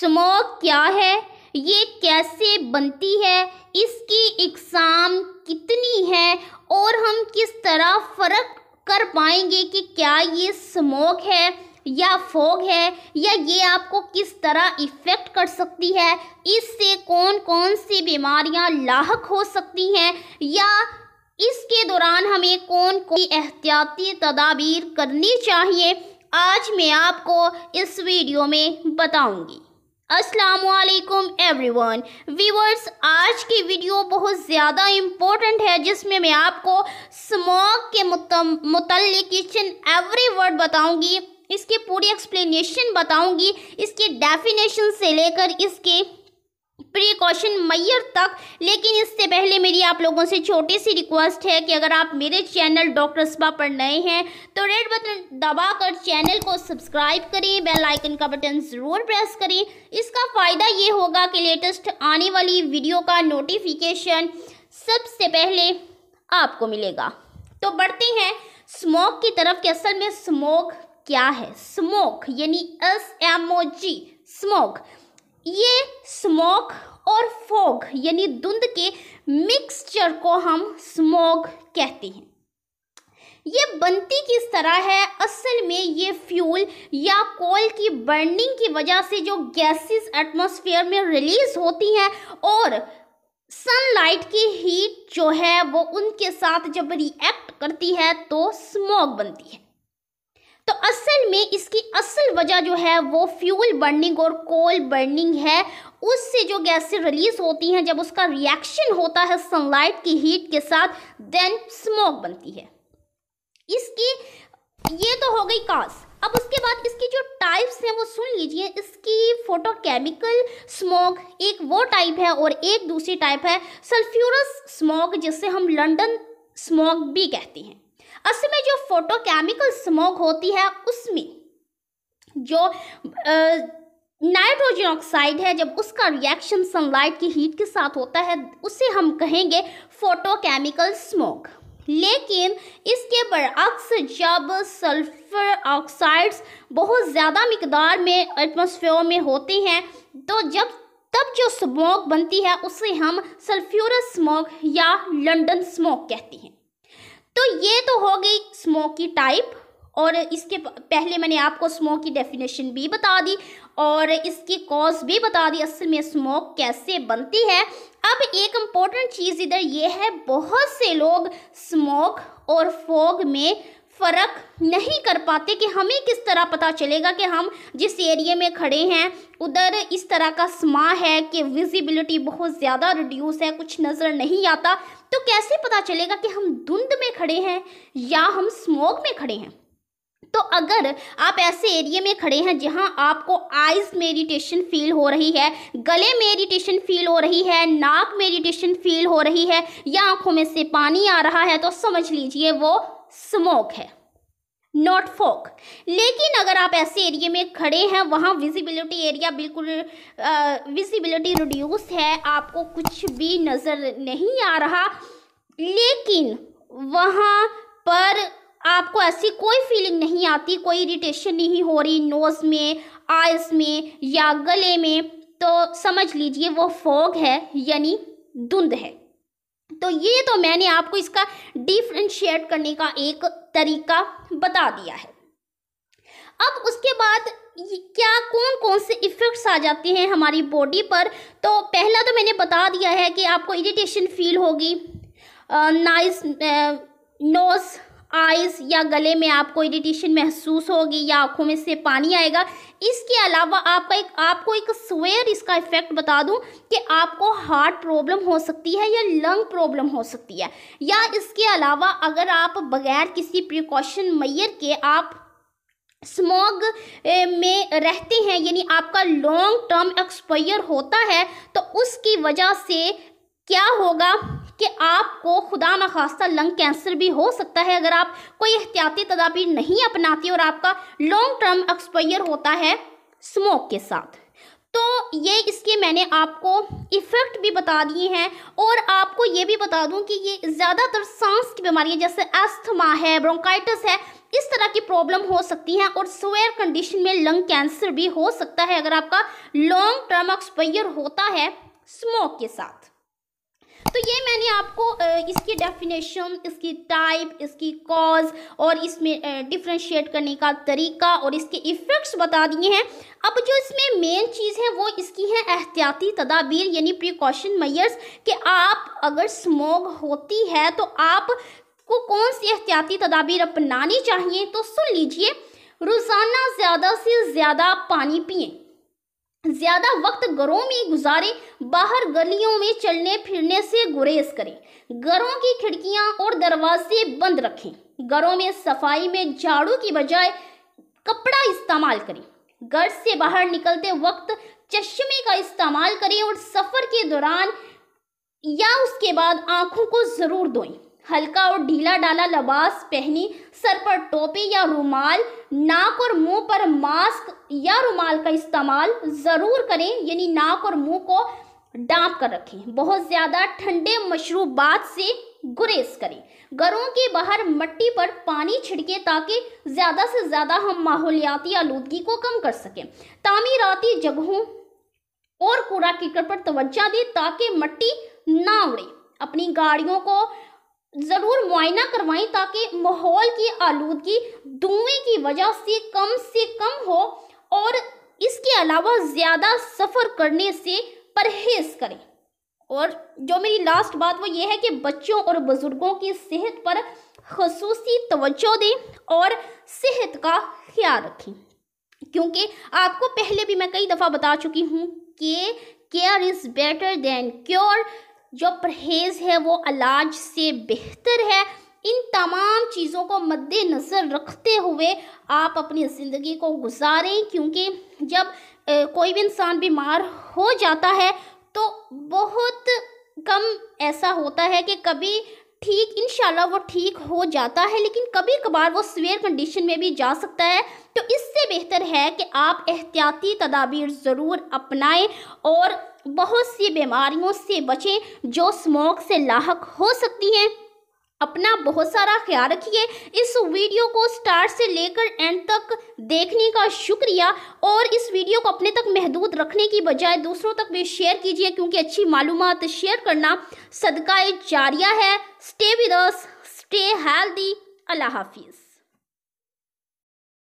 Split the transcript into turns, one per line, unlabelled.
smoke क्या है ये कैसे बनती है इसकी इकसाम कितनी है और हम किस तरह फ़र्क कर पाएंगे कि क्या ये स्मोक है या फोग है या ये आपको किस तरह इफ़ेक्ट कर सकती है इससे कौन कौन सी बीमारियां लाक हो सकती हैं या इसके दौरान हमें कौन कौन एहतियाती तदाबीर करनी चाहिए आज मैं आपको इस वीडियो में बताऊंगी असलकुम वन वीवर्स आज की वीडियो बहुत ज़्यादा इम्पोर्टेंट है जिसमें मैं आपको स्मोक के मुतल किचन एवरी वर्ड बताऊँगी इसकी पूरी एक्सप्लेनेशन बताऊँगी इसकी डेफिनेशन से लेकर इसके प्रिकॉशन मैयर तक लेकिन इससे पहले मेरी आप लोगों से छोटी सी रिक्वेस्ट है कि अगर आप मेरे चैनल डॉक्टर स्पा पर नए हैं तो रेड बटन दबाकर चैनल को सब्सक्राइब करें बेल आइकन का बटन ज़रूर प्रेस करें इसका फ़ायदा ये होगा कि लेटेस्ट आने वाली वीडियो का नोटिफिकेशन सबसे पहले आपको मिलेगा तो बढ़ते हैं स्मोक की तरफ कि असल में स्मोक क्या है स्मोक यानी S M O G smoke ये स्मोक और फोग यानी धुंध के मिक्सचर को हम स्मोग कहते हैं ये बनती किस तरह है असल में ये फ्यूल या कोल की बर्निंग की वजह से जो गैसेस एटमॉस्फेयर में रिलीज होती हैं और सनलाइट की हीट जो है वो उनके साथ जब रिएक्ट करती है तो स्मोक बनती है तो असल में इसकी असल वजह जो है वो फ्यूल बर्निंग और कोल बर्निंग है उससे जो गैसें रिलीज होती हैं जब उसका रिएक्शन होता है सनलाइट की हीट के साथ देन स्मोक बनती है इसकी ये तो हो गई कास अब उसके बाद इसकी जो टाइप्स हैं वो सुन लीजिए इसकी फोटोकेमिकल स्मोक एक वो टाइप है और एक दूसरी टाइप है सल्फ्यूरस स्मोक जिसे हम लंदन स्मोक भी कहते हैं असल में जो फोटोकेमिकल स्मोक होती है उसमें जो नाइट्रोजन ऑक्साइड है जब उसका रिएक्शन सनलाइट की हीट के साथ होता है उसे हम कहेंगे फोटोकेमिकल स्मोक लेकिन इसके बरअक्स जब सल्फर ऑक्साइड्स बहुत ज़्यादा मकदार में एटमोसफेयर में होते हैं तो जब तब जो स्मोक बनती है उसे हम सल्फ्यूरस स्मोक या लंदन स्मोक कहते हैं तो ये तो हो गई स्मोकी टाइप और इसके पहले मैंने आपको स्मोक की डेफिनेशन भी बता दी और इसकी कॉज भी बता दी असल में स्मोक कैसे बनती है अब एक इम्पॉर्टेंट चीज़ इधर ये है बहुत से लोग स्मोक और फोग में फ़र्क नहीं कर पाते कि हमें किस तरह पता चलेगा कि हम जिस एरिए में खड़े हैं उधर इस तरह का समा है कि विजिबिलिटी बहुत ज़्यादा रिड्यूस है कुछ नज़र नहीं आता तो कैसे पता चलेगा कि हम धुंध में खड़े हैं या हम स्मोक में खड़े हैं तो अगर आप ऐसे एरिए में खड़े हैं जहां आपको आइज मेडिटेशन फील हो रही है गले मेडिटेशन फील हो रही है नाक मेडिटेशन फील हो रही है या आंखों में से पानी आ रहा है तो समझ लीजिए वो स्मोक है नॉट फोक लेकिन अगर आप ऐसे एरिए में खड़े हैं वहाँ विजिबिलिटी एरिया बिल्कुल विजिबिलिटी रिड्यूस है आपको कुछ भी नज़र नहीं आ रहा लेकिन वहाँ पर आपको ऐसी कोई फीलिंग नहीं आती कोई इरिटेशन नहीं हो रही नोज़ में आइस में या गले में तो समझ लीजिए वो फोग है यानी धुंध है तो ये तो मैंने आपको इसका डिफ्रेंशिएट करने का एक तरीका बता दिया है अब उसके बाद क्या कौन कौन से इफ़ेक्ट्स आ जाते हैं हमारी बॉडी पर तो पहला तो मैंने बता दिया है कि आपको इरिटेशन फील होगी नाइस नोज़ आइज़ या गले में आपको इरीटेशन महसूस होगी या आँखों में से पानी आएगा इसके अलावा आपका एक आपको एक स्वेयर इसका इफेक्ट बता दूं कि आपको हार्ट प्रॉब्लम हो सकती है या लंग प्रॉब्लम हो सकती है या इसके अलावा अगर आप बगैर किसी प्रिकॉशन मैयर के आप स्मॉग में रहते हैं यानी आपका लॉन्ग टर्म एक्सपायर होता है तो उसकी वजह से क्या होगा कि आपको खुदा न खास्ता लंग कैंसर भी हो सकता है अगर आप कोई एहतियाती तदाबीर नहीं अपनाती और आपका लॉन्ग टर्म एक्सपायर होता है स्मोक के साथ तो ये इसके मैंने आपको इफ़ेक्ट भी बता दिए हैं और आपको ये भी बता दूं कि ये ज़्यादातर सांस की बीमारियाँ जैसे अस्थमा है ब्रोंकाइटिस है इस तरह की प्रॉब्लम हो सकती हैं और स्वेयर कंडीशन में लंग कैंसर भी हो सकता है अगर आपका लॉन्ग टर्म एक्सपायर होता है स्मोक के साथ तो ये मैंने आपको इसकी डेफिनेशन इसकी टाइप इसकी कॉज और इसमें डिफ्रेंशिएट करने का तरीका और इसके इफ़ेक्ट्स बता दिए हैं अब जो इसमें मेन चीज़ है वो इसकी है एहतियाती तदाबीर यानी प्रिकॉशन मैयर्स कि आप अगर स्मोक होती है तो आप को कौन सी एहतियाती तदाबीर अपनानी चाहिए तो सुन लीजिए रोज़ाना ज़्यादा से ज़्यादा पानी पिएँ ज़्यादा वक्त घरों में गुजारें बाहर गलियों में चलने फिरने से गुरेज करें घरों की खिड़कियां और दरवाजे बंद रखें घरों में सफाई में झाड़ू की बजाय कपड़ा इस्तेमाल करें घर से बाहर निकलते वक्त चश्मे का इस्तेमाल करें और सफ़र के दौरान या उसके बाद आँखों को ज़रूर धोएं हल्का और ढीला डाला लबास पहनी सर पर टोपी या रुमाल नाक और मुंह पर मास्क या रुमाल का इस्तेमाल ज़रूर करें यानी नाक और मुंह को डांप कर रखें बहुत ज़्यादा ठंडे मशरूबात से गुरेज करें घरों के बाहर मट्टी पर पानी छिड़के ताकि ज़्यादा से ज़्यादा हम माहौलियाती आलूदगी को कम कर सकें तामीराती जगहों और कूड़ा कीकर पर तोज्जा दें ताकि मट्टी ना उड़े अपनी गाड़ियों को ज़रूर मुआयना करवाएं ताकि माहौल की आलूदगी धुएँ की वजह से कम से कम हो और इसके अलावा ज़्यादा सफ़र करने से परहेज़ करें और जो मेरी लास्ट बात वो ये है कि बच्चों और बुज़ुर्गों की सेहत पर खसूसी तवज्जो दें और सेहत का ख्याल रखें क्योंकि आपको पहले भी मैं कई दफ़ा बता चुकी हूँ कि care is better than cure जो परहेज़ है वो अलाज से बेहतर है इन तमाम चीज़ों को मद्देनज़र रखते हुए आप अपनी ज़िंदगी को गुजारें क्योंकि जब कोई भी इंसान बीमार हो जाता है तो बहुत कम ऐसा होता है कि कभी ठीक इन वो ठीक हो जाता है लेकिन कभी कभार वो स्वेयर कंडीशन में भी जा सकता है तो इससे बेहतर है कि आप एहतियाती तदाबीर ज़रूर अपनाएं और बहुत सी बीमारियों से बचें जो स्मोक से लाक हो सकती हैं अपना बहुत सारा ख्याल रखिए इस वीडियो को स्टार्ट से लेकर एंड तक देखने का शुक्रिया और इस वीडियो को अपने तक महदूद रखने की बजाय दूसरों तक भी शेयर कीजिए क्योंकि अच्छी मालूम शेयर करना सदका जारिया है stay with us stay healthy अल्लाह हाफिज़